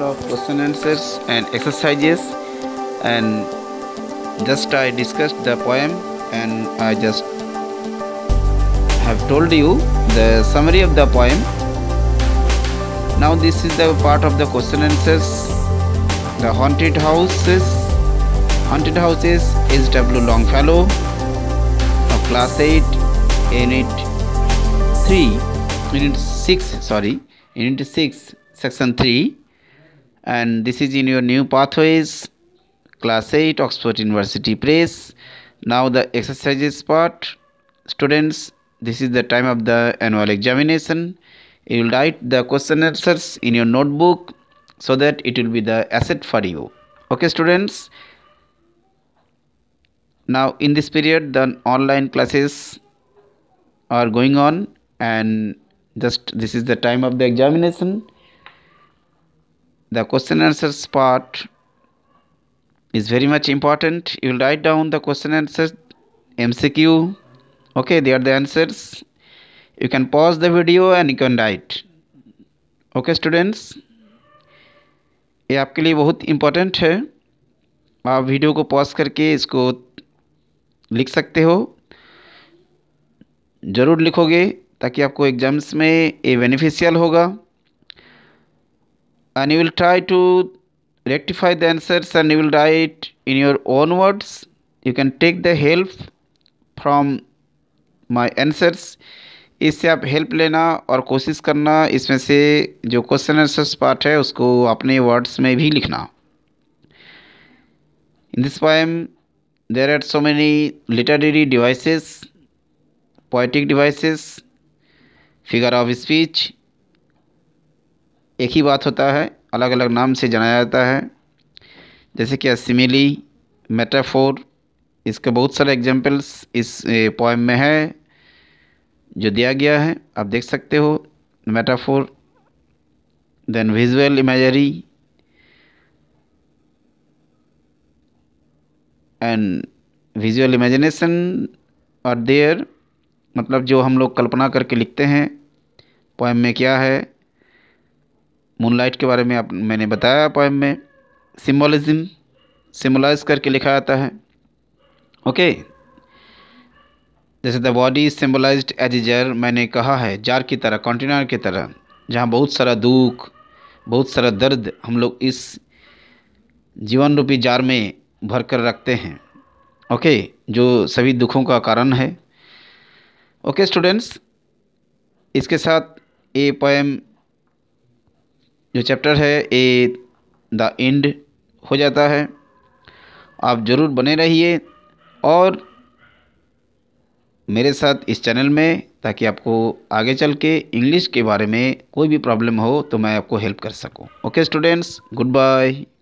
of question answers and exercises and just I discussed the poem and I just have told you the summary of the poem now this is the part of the question answers the haunted houses haunted houses is W. Longfellow of class 8 unit 3 unit 6 sorry unit 6 section 3 and this is in your new pathways class 8 Oxford University Press now the exercises part students this is the time of the annual examination you will write the question answers in your notebook so that it will be the asset for you okay students now in this period the online classes are going on and just this is the time of the examination the question answers part is very much important you will write down the question answers mcq okay they are the answers you can pause the video and you can write okay students ये आपके लिए बहुत important है आप video को pause करके इसको लिख सकते हो ज़रूर लिखोगे ताकि आपको एग्ज़ाम्स में ये बेनिफिशियल होगा and you will try to rectify the answers and you will write in your own words. You can take the help from my answers. इससे आप हेल्प लेना और कोशिश करना इसमें से जो क्वेश्चन आंसर्स पार्ट है उसको अपने वर्ड्स में भी लिखना in this poem there are so many literary devices poetic devices figure of speech एक ही बात होता है अलग अलग नाम से जाना जाता है जैसे कि असिमिली मेटाफोर इसके बहुत सारे एग्जांपल्स इस पोएम में है जो दिया गया है आप देख सकते हो metaphor then visual imagery and visual imagination और देयर मतलब जो हम लोग कल्पना करके लिखते हैं पोएम में क्या है मूनलाइट के बारे में आप मैंने बताया पोएम में सिम्बोलिज्म सिम्बलाइज करके लिखा जाता है ओके जैसे the body is symbolise as a jar मैंने कहा है जार की तरह कंटेनर की तरह जहाँ बहुत सारा दुख बहुत सारा दर्द हम लोग इस जीवन रूपी जार में भर कर रखते हैं ओके जो सभी दुखों का कारण है ओके स्टूडेंट्स इसके साथ ये पोएम जो चैप्टर है ए द एंड हो जाता है आप ज़रूर बने रहिए और मेरे साथ इस चैनल में ताकि आपको आगे चल के इंग्लिश के बारे में कोई भी प्रॉब्लम हो तो मैं आपको हेल्प कर सकूं। Okay students good bye